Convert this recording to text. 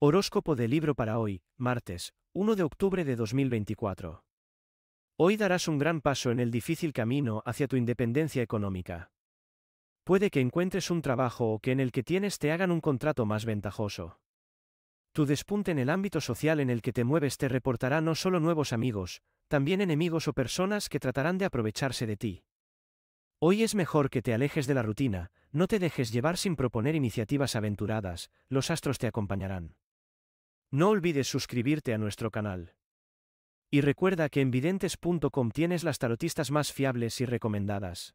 Horóscopo del libro para hoy, martes, 1 de octubre de 2024. Hoy darás un gran paso en el difícil camino hacia tu independencia económica. Puede que encuentres un trabajo o que en el que tienes te hagan un contrato más ventajoso. Tu despunte en el ámbito social en el que te mueves te reportará no solo nuevos amigos, también enemigos o personas que tratarán de aprovecharse de ti. Hoy es mejor que te alejes de la rutina, no te dejes llevar sin proponer iniciativas aventuradas, los astros te acompañarán. No olvides suscribirte a nuestro canal. Y recuerda que en videntes.com tienes las tarotistas más fiables y recomendadas.